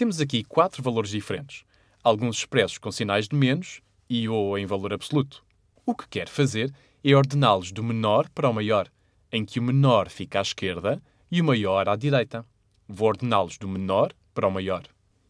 Temos aqui quatro valores diferentes, alguns expressos com sinais de menos e ou em valor absoluto. O que quer fazer é ordená-los do menor para o maior, em que o menor fica à esquerda e o maior à direita. Vou ordená-los do menor para o maior.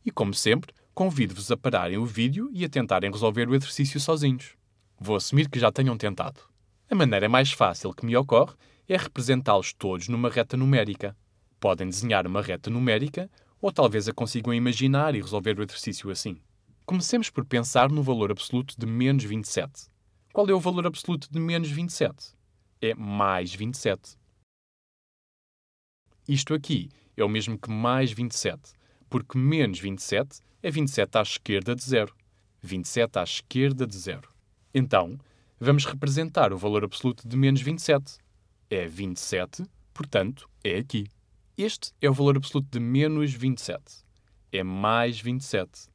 E como sempre, convido-vos a pararem o vídeo e a tentarem resolver o exercício sozinhos. Vou assumir que já tenham tentado. A maneira mais fácil que me ocorre é representá-los todos numa reta numérica. Podem desenhar uma reta numérica ou talvez a consigam imaginar e resolver o exercício assim. Comecemos por pensar no valor absoluto de menos 27. Qual é o valor absoluto de menos 27? É mais 27. Isto aqui é o mesmo que mais 27, porque menos 27 é 27 à esquerda de zero. 27 à esquerda de zero. Então, vamos representar o valor absoluto de menos 27. É 27, portanto, é aqui. Este é o valor absoluto de menos 27. É mais 27.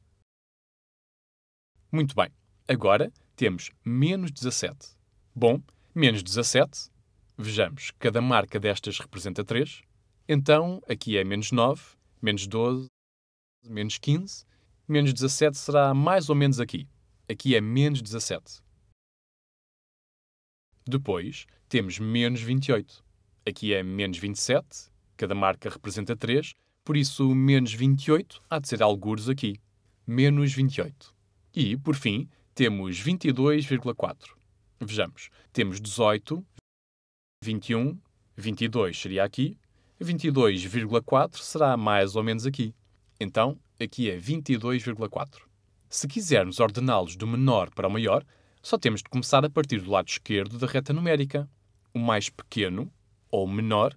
Muito bem. Agora temos menos 17. Bom, menos 17. Vejamos, cada marca destas representa 3. Então, aqui é menos 9, menos 12, menos 15. Menos 17 será mais ou menos aqui. Aqui é menos 17. Depois, temos menos 28. Aqui é menos 27, Cada marca representa 3, por isso menos 28 há de ser algures aqui. Menos 28. E, por fim, temos 22,4. Vejamos, temos 18, 21, 22 seria aqui, 22,4 será mais ou menos aqui. Então, aqui é 22,4. Se quisermos ordená-los do menor para o maior, só temos de começar a partir do lado esquerdo da reta numérica. O mais pequeno, ou menor,